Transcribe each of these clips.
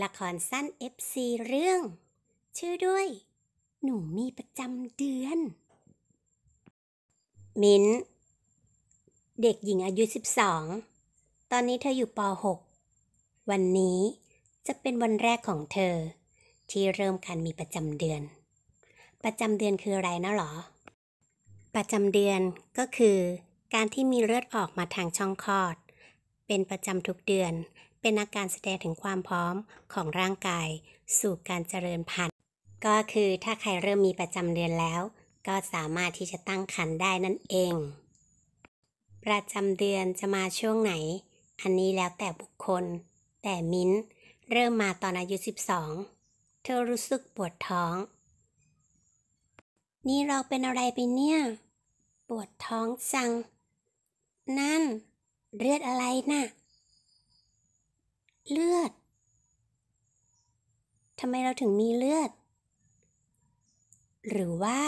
ละครสั้น FC เรื่อง ชื่อด้วย หนูมีประจำเดือนมิ้นเด็กหญิงอายุ 12 ตอนนี้เธออยู่ป .6 วันนี้จะเป็นวันแรกของเธอ ที่เริ่มการมีประจำเดือน ประจำเดือนคืออะไรนะหรอประจำเดือนก็คือการที่มีเลือดออกมาทางช่องคลอด เป็นประจำทุกเดือนเป็นอาการแสดงถึงความพร้อมของร่างกายสู่การเจริญพันธุ์ ก็คือถ้าใครเริ่มมีประจำเดือนแล้ว ก็สามารถที่จะตั้งครรภ์ได้นั่นเอง ประจำเดือนจะมาช่วงไหน อันนี้แล้วแต่บุคคล แต่มิ้นเริ่มมาตอนอายุ12 เธอรู้สึกปวดท้อง นี่เราเป็นอะไรไปเนี่ย ปวดท้องจัง นั่นเลือดอะไรนะ่ะเลือด ทำไมเราถึงมีเลือด หรือว่า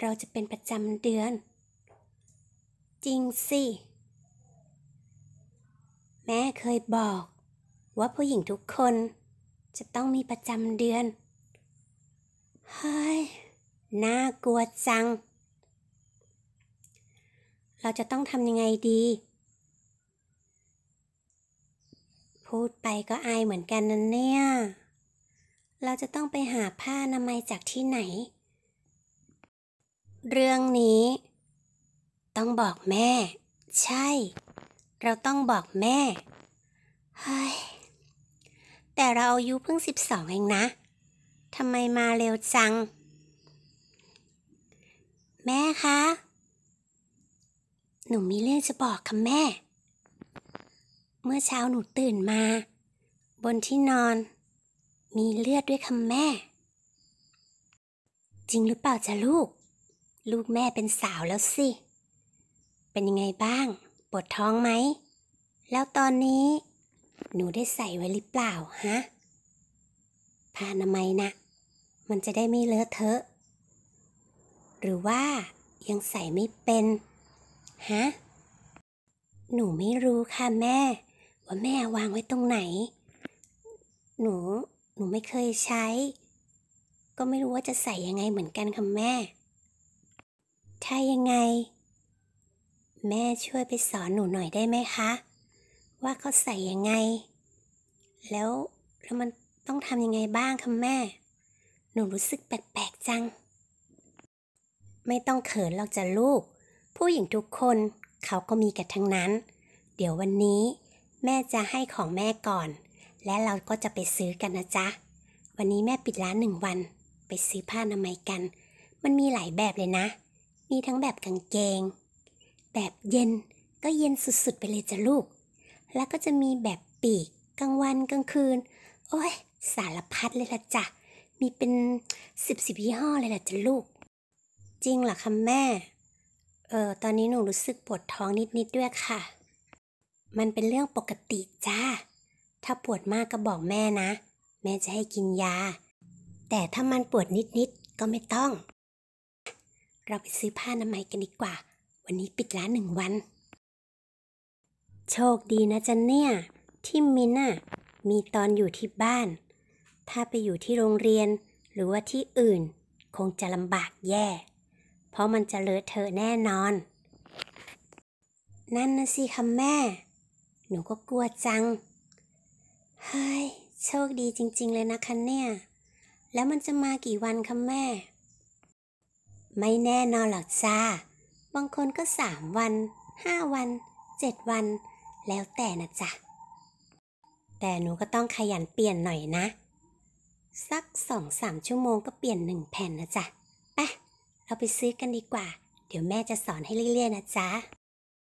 เราจะเป็นประจำเดือน จริงสิ แม่เคยบอกว่าผู้หญิงทุกคน จะต้องมีประจำเดือน เฮ้ย น่ากลัวจัง เราจะต้องทำยังไงดีพูดไปก็อายเหมือนกันนั่นเนี่ย เราจะต้องไปหาผ้านามัยจากที่ไหน เรื่องนี้ ต้องบอกแม่ ใช่ เราต้องบอกแม่เฮ้ยแต่เราอายุเพิ่ง12เองนะ ทำไมมาเร็วจัง แม่คะ หนูมีเรื่องจะบอกค่ะแม่เมื่อเช้าหนูตื่นมา บนที่นอน มีเลือดด้วยคำแม่ จริงหรือเปล่าจ๊ะลูก ลูกแม่เป็นสาวแล้วสิ เป็นยังไงบ้างปวดท้องไหม แล้วตอนนี้ หนูได้ใส่ไว้หรือเปล่าฮะผ้าอนามัยนะมันจะได้ไม่เลอะเทอะ หรือว่ายังใส่ไม่เป็นฮะหนูไม่รู้ค่ะแม่ว่าแม่วางไว้ตรงไหน หนู หนูไม่เคยใช้ ก็ไม่รู้ว่าจะใส่ยังไงเหมือนกัน ค่ะแม่ถ้ายังไง แม่ช่วยไปสอนหนูหน่อยได้ไหมคะ ว่าเขาใส่ยังไง แล้ว แล้วมันต้องทำยังไงบ้างค่ะแม่ หนูรู้สึกแปลกๆจัง ไม่ต้องเขินหรอกจ้ะลูก ผู้หญิงทุกคนเขาก็มีกันทั้งนั้น เดี๋ยววันนี้แม่จะให้ของแม่ก่อน และเราก็จะไปซื้อกันนะจ๊ะ วันนี้แม่ปิดร้านหนึ่งวัน ไปซื้อผ้าอนามัยกัน มันมีหลายแบบเลยนะ มีทั้งแบบกางเกง แบบเย็น ก็เย็นสุด ๆ ไปเลยจ้ะลูก แล้วก็จะมีแบบปีกกลางวันกลางคืน โอ้ยสารพัดเลยละจ้ะ มีเป็นสิบสิบยี่ห้อเลยละจ้ะลูก จริงเหรอคะแม่ เออตอนนี้หนูรู้สึกปวดท้องนิดๆด้วยค่ะมันเป็นเรื่องปกติจ้า ถ้าปวดมากก็บอกแม่นะ แม่จะให้กินยา แต่ถ้ามันปวดนิดๆ ก็ไม่ต้อง เราไปซื้อผ้าอนามัยกันดีกว่า วันนี้ปิดร้านหนึ่งวัน โชคดีนะจันเนี่ย ที่มินน่ะมีตอนอยู่ที่บ้าน ถ้าไปอยู่ที่โรงเรียน หรือว่าที่อื่นคงจะลำบากแย่ เพราะมันจะเลอะเทอะแน่นอน นั่นนะสิคะแม่นูก็กลัวจัง เฮ้ย โชคดีจริง ๆ เลยนะคะเนี่ย แล้วมันจะมากี่วันคะแม่ ไม่แน่นอนหรอกจ้า บางคนก็สามวันห้าวันเจ็ดวัน แล้วแต่นะจ๊ะแต่หนูก็ต้องขยันเปลี่ยนหน่อยนะ สักสองสามชั่วโมงก็เปลี่ยนหนึ่งแผ่นนะจ๊ะไป เราไปซื้อกันดีกว่า เดี๋ยวแม่จะสอนให้เรื่อยๆนะจ๊ะ